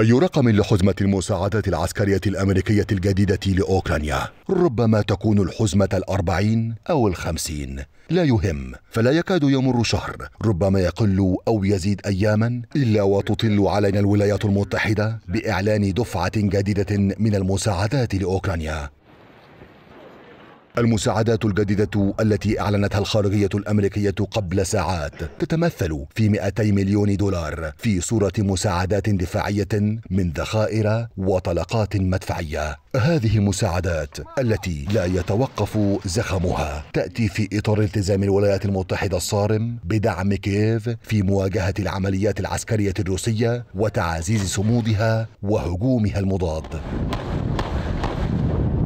أي رقم لحزمة المساعدات العسكرية الأمريكية الجديدة لأوكرانيا ربما تكون الحزمة الأربعين أو الخمسين لا يهم فلا يكاد يمر شهر ربما يقل أو يزيد أياما إلا وتطل علينا الولايات المتحدة بإعلان دفعة جديدة من المساعدات لأوكرانيا المساعدات الجديدة التي أعلنتها الخارجية الأمريكية قبل ساعات تتمثل في 200 مليون دولار في صورة مساعدات دفاعية من ذخائر وطلقات مدفعية هذه المساعدات التي لا يتوقف زخمها تأتي في إطار التزام الولايات المتحدة الصارم بدعم كييف في مواجهة العمليات العسكرية الروسية وتعزيز صمودها وهجومها المضاد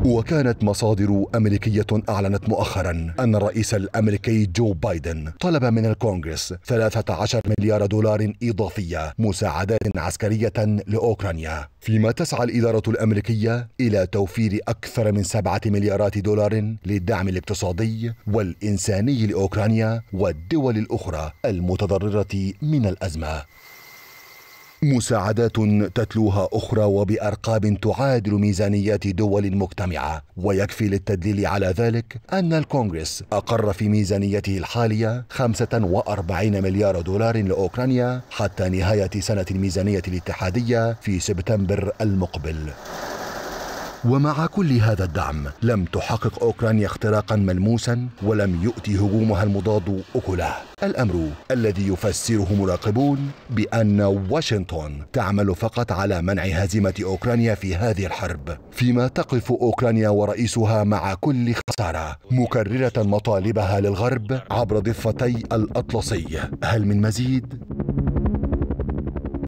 وكانت مصادر أمريكية أعلنت مؤخرا أن الرئيس الأمريكي جو بايدن طلب من الكونغرس 13 مليار دولار إضافية مساعدات عسكرية لأوكرانيا فيما تسعى الإدارة الأمريكية إلى توفير أكثر من سبعة مليارات دولار للدعم الاقتصادي والإنساني لأوكرانيا والدول الأخرى المتضررة من الأزمة مساعدات تتلوها أخرى وبأرقام تعادل ميزانيات دول مجتمعة ويكفي للتدليل على ذلك أن الكونغرس أقر في ميزانيته الحالية 45 مليار دولار لأوكرانيا حتى نهاية سنة الميزانية الاتحادية في سبتمبر المقبل ومع كل هذا الدعم لم تحقق أوكرانيا اختراقا ملموسا ولم يؤتي هجومها المضاد أكله الأمر الذي يفسره مراقبون بأن واشنطن تعمل فقط على منع هزيمة أوكرانيا في هذه الحرب فيما تقف أوكرانيا ورئيسها مع كل خسارة مكررة مطالبها للغرب عبر ضفتي الأطلسي هل من مزيد؟